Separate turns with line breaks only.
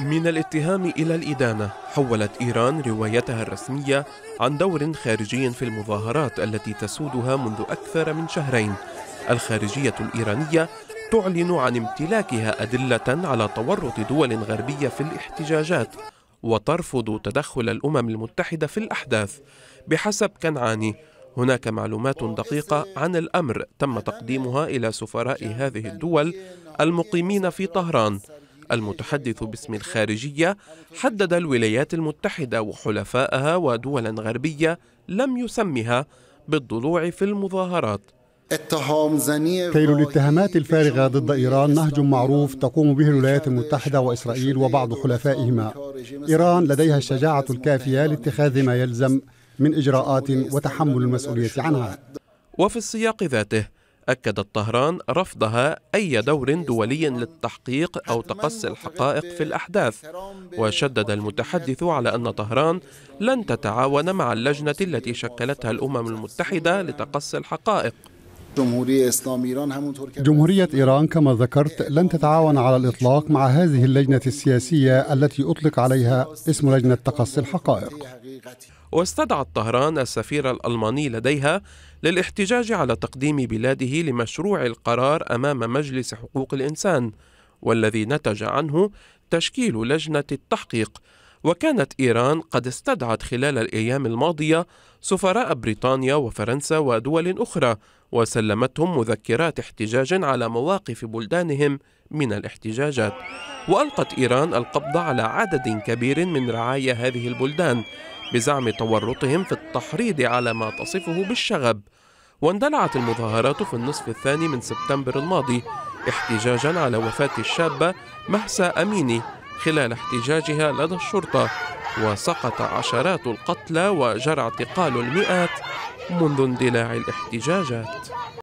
من الاتهام إلى الإدانة حولت إيران روايتها الرسمية عن دور خارجي في المظاهرات التي تسودها منذ أكثر من شهرين الخارجية الإيرانية تعلن عن امتلاكها أدلة على تورط دول غربية في الاحتجاجات وترفض تدخل الأمم المتحدة في الأحداث بحسب كنعاني هناك معلومات دقيقة عن الأمر تم تقديمها إلى سفراء هذه الدول المقيمين في طهران المتحدث باسم الخارجية حدد الولايات المتحدة وحلفائها ودولا غربية لم يسمها بالضلوع في المظاهرات كيل
الاتهامات الفارغة ضد إيران نهج معروف تقوم به الولايات المتحدة وإسرائيل وبعض حلفائهما إيران لديها الشجاعة الكافية لاتخاذ ما يلزم من إجراءات وتحمل المسؤولية عنها
وفي السياق ذاته أكدت طهران رفضها أي دور دولي للتحقيق أو تقصي الحقائق في الأحداث وشدد المتحدث على أن طهران لن تتعاون مع اللجنة التي شكلتها الأمم المتحدة لتقصي الحقائق
جمهورية إيران كما ذكرت لن تتعاون على الإطلاق مع هذه اللجنة السياسية التي أطلق عليها اسم لجنة تقصي الحقائق
واستدعت طهران السفير الألماني لديها للاحتجاج على تقديم بلاده لمشروع القرار أمام مجلس حقوق الإنسان والذي نتج عنه تشكيل لجنة التحقيق وكانت إيران قد استدعت خلال الأيام الماضية سفراء بريطانيا وفرنسا ودول أخرى وسلمتهم مذكرات احتجاج على مواقف بلدانهم من الاحتجاجات وألقت إيران القبض على عدد كبير من رعايا هذه البلدان بزعم تورطهم في التحريض على ما تصفه بالشغب واندلعت المظاهرات في النصف الثاني من سبتمبر الماضي احتجاجا على وفاة الشابة مهسا أميني خلال احتجاجها لدى الشرطة وسقط عشرات القتلى وجرى اعتقال المئات منذ اندلاع الاحتجاجات